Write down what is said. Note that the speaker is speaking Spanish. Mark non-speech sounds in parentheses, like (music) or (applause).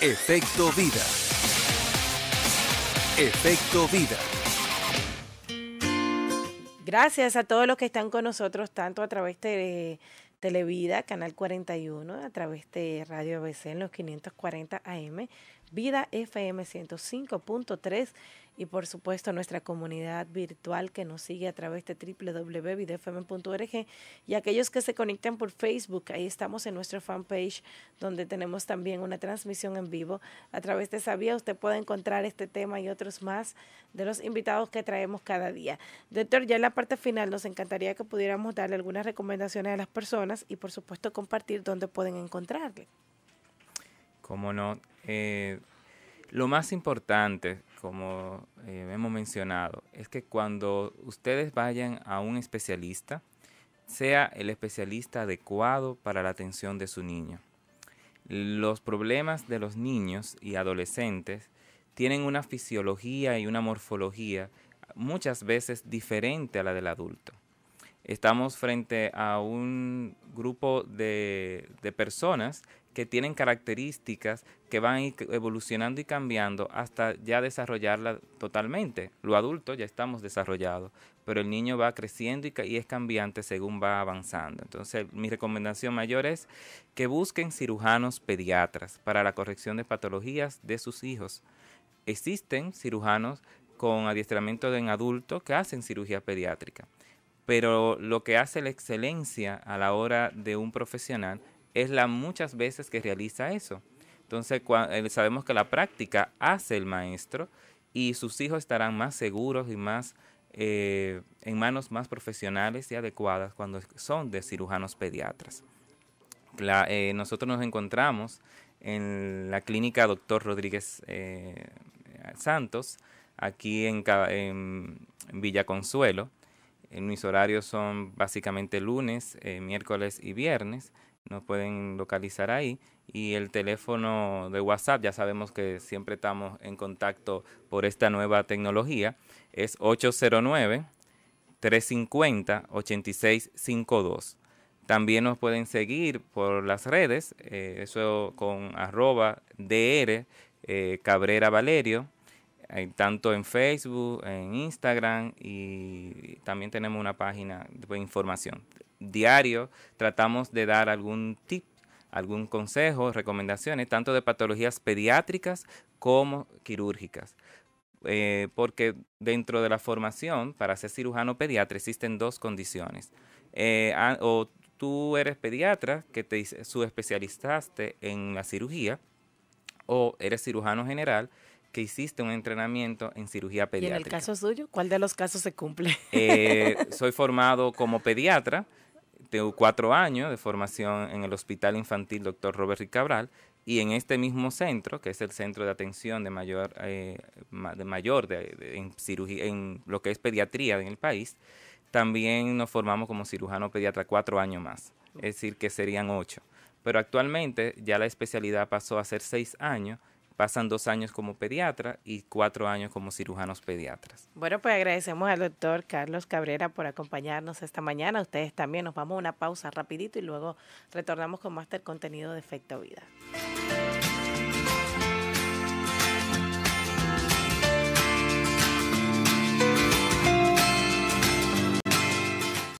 Efecto Vida. Efecto Vida. Gracias a todos los que están con nosotros, tanto a través de Televida, Canal 41, a través de Radio ABC en los 540 AM, Vida FM 105.3 y por supuesto nuestra comunidad virtual que nos sigue a través de www.vidfm.org y aquellos que se conecten por Facebook, ahí estamos en nuestra fanpage donde tenemos también una transmisión en vivo. A través de esa vía usted puede encontrar este tema y otros más de los invitados que traemos cada día. Doctor, ya en la parte final nos encantaría que pudiéramos darle algunas recomendaciones a las personas y por supuesto compartir dónde pueden encontrarle. Como no. Eh, lo más importante, como eh, hemos mencionado, es que cuando ustedes vayan a un especialista, sea el especialista adecuado para la atención de su niño. Los problemas de los niños y adolescentes tienen una fisiología y una morfología muchas veces diferente a la del adulto. Estamos frente a un grupo de, personas que tienen características que van evolucionando y cambiando hasta ya desarrollarla totalmente. Lo adulto ya estamos desarrollados, pero el niño va creciendo y, es cambiante según va avanzando. Entonces, mi recomendación mayor es que busquen cirujanos pediatras para la corrección de patologías de sus hijos. Existen cirujanos con adiestramiento en adulto que hacen cirugía pediátrica pero lo que hace la excelencia a la hora de un profesional es la muchas veces que realiza eso. Entonces eh, sabemos que la práctica hace el maestro y sus hijos estarán más seguros y más eh, en manos más profesionales y adecuadas cuando son de cirujanos pediatras. Eh, nosotros nos encontramos en la clínica Doctor Rodríguez Santos, aquí en, en Villa Consuelo, en mis horarios son básicamente lunes, eh, miércoles y viernes. Nos pueden localizar ahí. Y el teléfono de WhatsApp, ya sabemos que siempre estamos en contacto por esta nueva tecnología, es 809-350-8652. También nos pueden seguir por las redes, eh, eso con arroba DR eh, Cabrera Valerio tanto en Facebook, en Instagram y también tenemos una página de información. Diario tratamos de dar algún tip, algún consejo, recomendaciones, tanto de patologías pediátricas como quirúrgicas. Eh, porque dentro de la formación para ser cirujano pediatra existen dos condiciones. Eh, o tú eres pediatra que te subespecializaste en la cirugía o eres cirujano general que hiciste un entrenamiento en cirugía pediátrica. ¿Y en el caso suyo, cuál de los casos se cumple? Eh, (laughs) soy formado como pediatra, tengo cuatro años de formación en el Hospital Infantil Dr. Robert Ricabral. y en este mismo centro, que es el centro de atención de mayor, eh, de mayor en, cirugía, en lo que es pediatría en el país, también nos formamos como cirujano pediatra cuatro años más, es decir, que serían ocho. Pero actualmente ya la especialidad pasó a ser seis años pasan dos años como pediatra y cuatro años como cirujanos pediatras. Bueno, pues agradecemos al doctor Carlos Cabrera por acompañarnos esta mañana. Ustedes también nos vamos a una pausa rapidito y luego retornamos con más del contenido de Efecto Vida.